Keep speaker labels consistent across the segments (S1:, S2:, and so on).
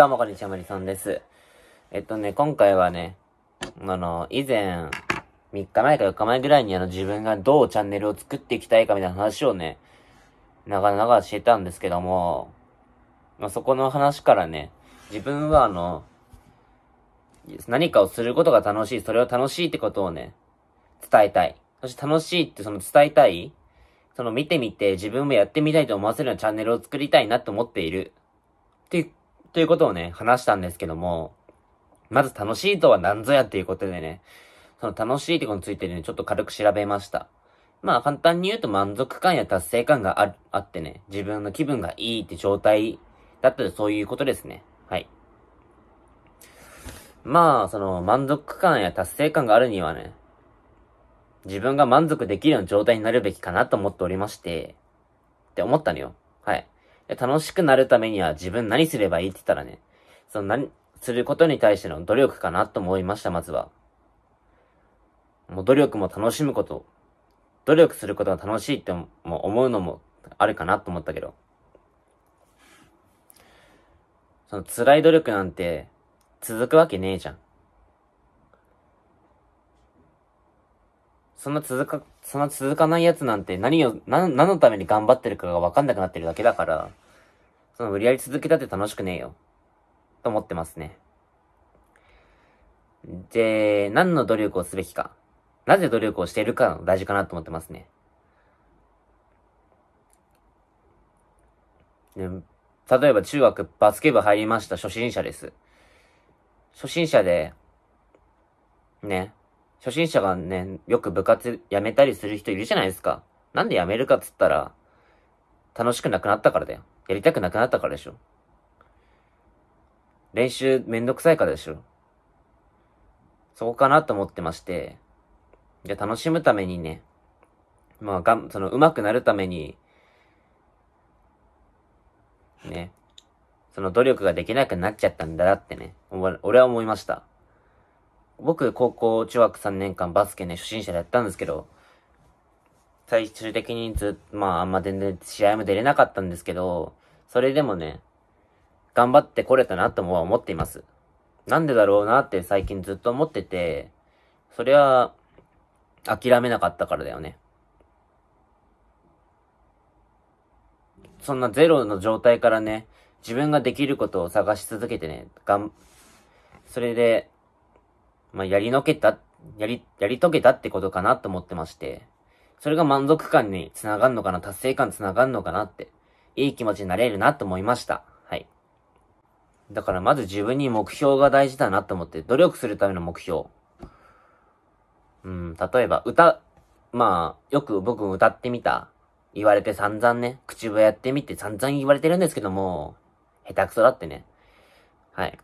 S1: どうもこんにちは、マリソンです。えっとね、今回はね、あの、以前、3日前か4日前ぐらいにあの、自分がどうチャンネルを作っていきたいかみたいな話をね、長々してたんですけども、まあ、そこの話からね、自分はあの、何かをすることが楽しい、それを楽しいってことをね、伝えたい。そして楽しいってその伝えたいその見てみて自分もやってみたいと思わせるようなチャンネルを作りたいなと思っている。っていうということをね、話したんですけども、まず楽しいとは何ぞやっていうことでね、その楽しいってことについてね、ちょっと軽く調べました。まあ簡単に言うと満足感や達成感がああってね、自分の気分がいいって状態だったらそういうことですね。はい。まあ、その満足感や達成感があるにはね、自分が満足できるような状態になるべきかなと思っておりまして、って思ったのよ。はい。楽しくなるためには自分何すればいいって言ったらね、その何、することに対しての努力かなと思いました、まずは。もう努力も楽しむこと。努力することが楽しいって思うのもあるかなと思ったけど。その辛い努力なんて続くわけねえじゃん。そんな続か、そんな続かないやつなんて何を、何のために頑張ってるかが分かんなくなってるだけだから、その無理やり続けたって楽しくねえよ。と思ってますね。で、何の努力をすべきか。なぜ努力をしているか大事かなと思ってますね。ね例えば中学バスケ部入りました初心者です。初心者で、ね、初心者がね、よく部活辞めたりする人いるじゃないですか。なんで辞めるかっつったら、楽しくなくなったからだよ。やりたくなくなったからでしょ。練習めんどくさいからでしょ。そこかなと思ってまして、じゃ楽しむためにね、まあ、がん、その、上手くなるために、ね、その努力ができなくなっちゃったんだなってね、俺は思いました。僕、高校、中学3年間バスケね、初心者でやったんですけど、最終的にずっと、まあ、あんま全然試合も出れなかったんですけど、それでもね、頑張ってこれたなとも思っています。なんでだろうなって最近ずっと思ってて、それは、諦めなかったからだよね。そんなゼロの状態からね、自分ができることを探し続けてね、がん、それで、まあ、やりのけた、やり、やり遂げたってことかなと思ってまして、それが満足感につながるのかな、達成感つながるのかなって、いい気持ちになれるなと思いました。はい。だからまず自分に目標が大事だなと思って、努力するための目標。うん、例えば歌、まあ、よく僕歌ってみた。言われて散々ね、口笛やってみて散々言われてるんですけども、下手くそだってね。はい。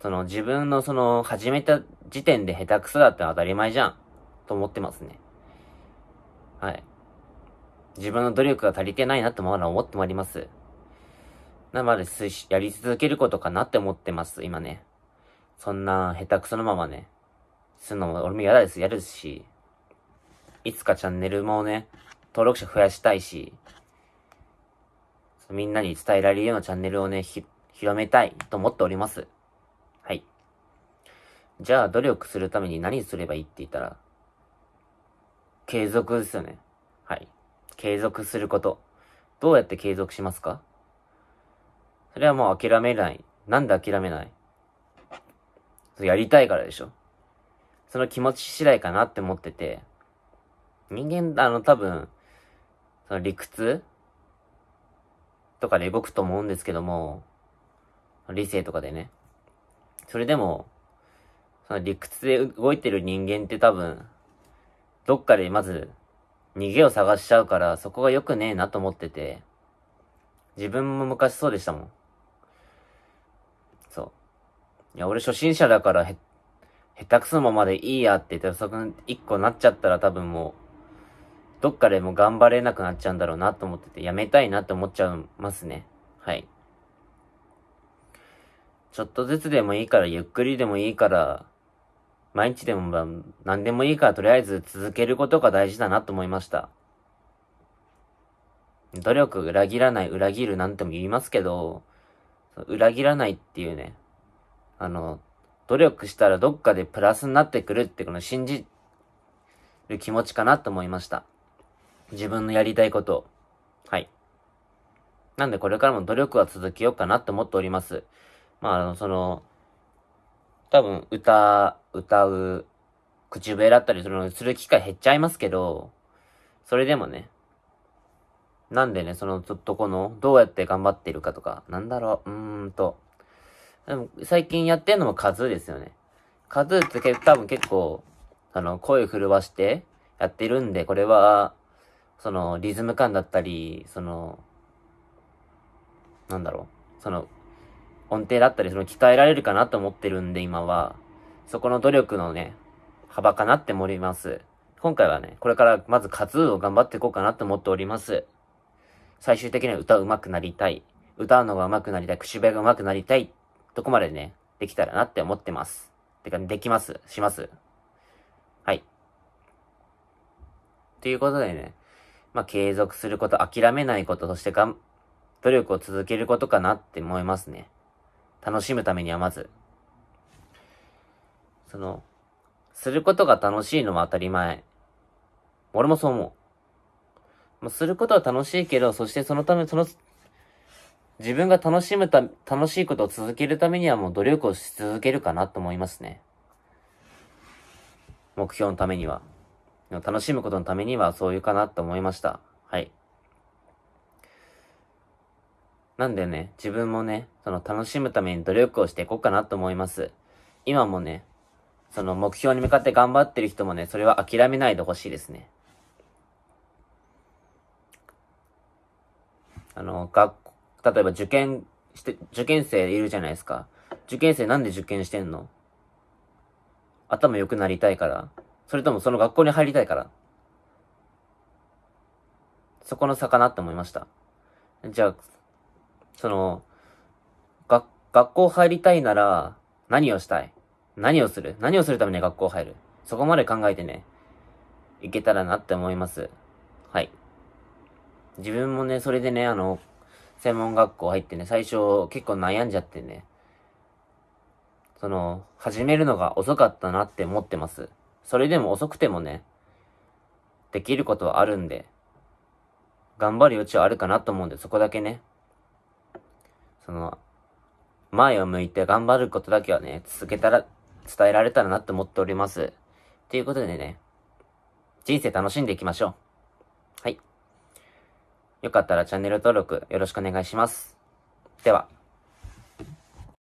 S1: その自分のその始めた時点で下手くそだったら当たり前じゃんと思ってますね。はい。自分の努力が足りてないなってまだ思ってもあります。なので、やり続けることかなって思ってます、今ね。そんな下手くそのままね、するのも俺も嫌だです、やるし、いつかチャンネルもね、登録者増やしたいし、みんなに伝えられるようなチャンネルをね、広めたいと思っております。じゃあ努力するために何すればいいって言ったら、継続ですよね。はい。継続すること。どうやって継続しますかそれはもう諦めない。なんで諦めないやりたいからでしょ。その気持ち次第かなって思ってて、人間、あの、多分、その理屈とかで動くと思うんですけども、理性とかでね。それでも、その理屈で動いてる人間って多分、どっかでまず逃げを探しちゃうから、そこが良くねえなと思ってて、自分も昔そうでしたもん。そう。いや、俺初心者だからへ、下手くそままでいいやって言っそこ一個なっちゃったら多分もう、どっかでも頑張れなくなっちゃうんだろうなと思ってて、やめたいなって思っちゃいますね。はい。ちょっとずつでもいいから、ゆっくりでもいいから、毎日でも何でもいいからとりあえず続けることが大事だなと思いました。努力裏切らない、裏切るなんても言いますけど、裏切らないっていうね、あの、努力したらどっかでプラスになってくるってこの信じる気持ちかなと思いました。自分のやりたいことを。はい。なんでこれからも努力は続けようかなと思っております。まあ、あの、その、多分歌歌う、口笛だったりするのする機会減っちゃいますけど、それでもね、なんでね、そのっとこの、どうやって頑張ってるかとか、なんだろう、うーんと。でも最近やってんのも数ですよね。数って多分結構、あの、声震わしてやってるんで、これは、その、リズム感だったり、その、なんだろう、その、音程だったり、その、鍛えられるかなと思ってるんで、今は。そこの努力のね、幅かなって思います。今回はね、これからまず活動を頑張っていこうかなと思っております。最終的には歌上手くなりたい。歌うのが上手くなりたい。口笛が上手くなりたい。どこまでね、できたらなって思ってます。てか、できます。します。はい。ということでね、まあ、継続すること、諦めないこと、そしてがん、努力を続けることかなって思いますね。楽しむためにはまず、その、することが楽しいのは当たり前。俺もそう思う。もうすることは楽しいけど、そしてそのため、その、自分が楽しむた、楽しいことを続けるためにはもう努力をし続けるかなと思いますね。目標のためには。楽しむことのためにはそういうかなと思いました。はい。なんでね、自分もね、その楽しむために努力をしていこうかなと思います。今もね、その目標に向かって頑張ってる人もね、それは諦めないでほしいですね。あの、学校、例えば受験して、受験生いるじゃないですか。受験生なんで受験してんの頭良くなりたいからそれともその学校に入りたいからそこの差かなって思いました。じゃあ、その、学、学校入りたいなら何をしたい何をする何をするために学校入るそこまで考えてね、いけたらなって思います。はい。自分もね、それでね、あの、専門学校入ってね、最初結構悩んじゃってね、その、始めるのが遅かったなって思ってます。それでも遅くてもね、できることはあるんで、頑張る余地はあるかなと思うんで、そこだけね、その、前を向いて頑張ることだけはね、続けたら、伝えられたらなって思っております。ということでね、人生楽しんでいきましょう。はい。よかったらチャンネル登録よろしくお願いします。では。